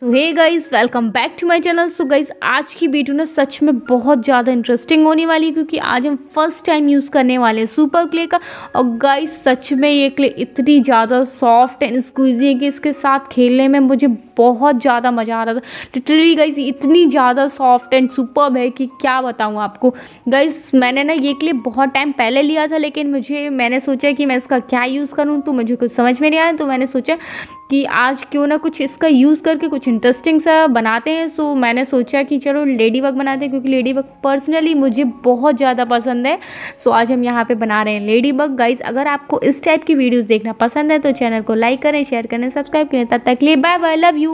so hey guys welcome back to my channel so guys आज की video ना सच में बहुत ज़्यादा इंटरेस्टिंग होने वाली है क्योंकि आज हम फर्स्ट टाइम यूज़ करने वाले हैं सुपर क्ले का और गाइज सच में ये क्ले इतनी ज़्यादा सॉफ्ट एंड स्क्वीजी है कि इसके साथ खेलने में मुझे बहुत ज़्यादा मज़ा आ रहा था लिटरली गाइज इतनी ज़्यादा सॉफ्ट एंड सुपर है कि क्या बताऊँ आपको गाइज मैंने ना ये क्ले बहुत टाइम पहले लिया था लेकिन मुझे मैंने सोचा कि मैं इसका क्या यूज़ करूँ तो मुझे कुछ समझ में नहीं आया तो मैंने सोचा कि आज क्यों ना कुछ इसका यूज़ करके कुछ इंटरेस्टिंग सा बनाते हैं सो मैंने सोचा कि चलो लेडी वर्क बनाते हैं क्योंकि लेडी वर्क पर्सनली मुझे बहुत ज़्यादा पसंद है सो आज हम यहाँ पे बना रहे हैं लेडी वर्क गाइज अगर आपको इस टाइप की वीडियोस देखना पसंद है तो चैनल को लाइक करें शेयर करें सब्सक्राइब करें तब तक लिए बाय बाय लव यू